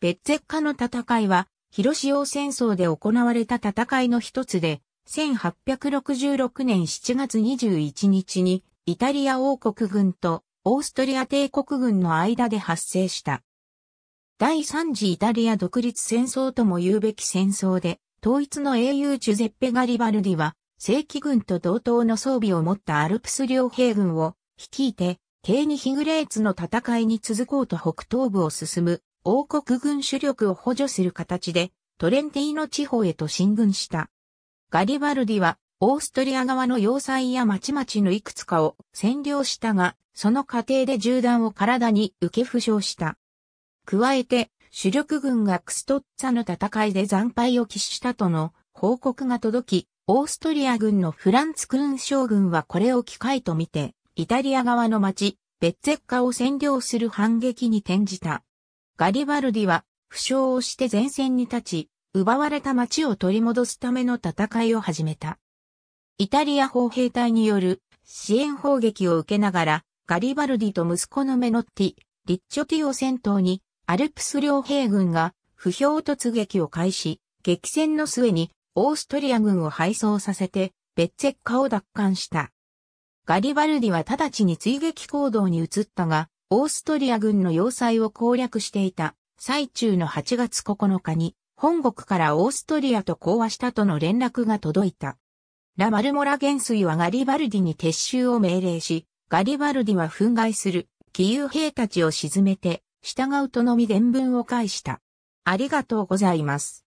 ベッツェッカの戦いは、広潮戦争で行われた戦いの一つで、1866年7月21日に、イタリア王国軍とオーストリア帝国軍の間で発生した。第三次イタリア独立戦争とも言うべき戦争で、統一の英雄ジュゼッペ・ガリバルディは、正規軍と同等の装備を持ったアルプス両兵軍を率いて、ケーニヒグレーツの戦いに続こうと北東部を進む王国軍主力を補助する形で、トレンティーノ地方へと進軍した。ガリバルディは、オーストリア側の要塞や町々のいくつかを占領したが、その過程で銃弾を体に受け負傷した。加えて、主力軍がクストッツァの戦いで惨敗を喫したとの報告が届き、オーストリア軍のフランツ・クーン将軍はこれを機会とみて、イタリア側の町、ベッツェッカを占領する反撃に転じた。ガリバルディは、負傷をして前線に立ち、奪われた町を取り戻すための戦いを始めた。イタリア砲兵隊による支援砲撃を受けながら、ガリバルディと息子のメノッティ、リッチョティを先頭に、アルプス両兵軍が不評突撃を開始、激戦の末にオーストリア軍を敗走させて、ベッツェッカを奪還した。ガリバルディは直ちに追撃行動に移ったが、オーストリア軍の要塞を攻略していた最中の8月9日に本国からオーストリアと講和したとの連絡が届いた。ラ・マルモラ元帥はガリバルディに撤収を命令し、ガリバルディは憤慨する、義勇兵たちを沈めて、従うとのみ伝文を返した。ありがとうございます。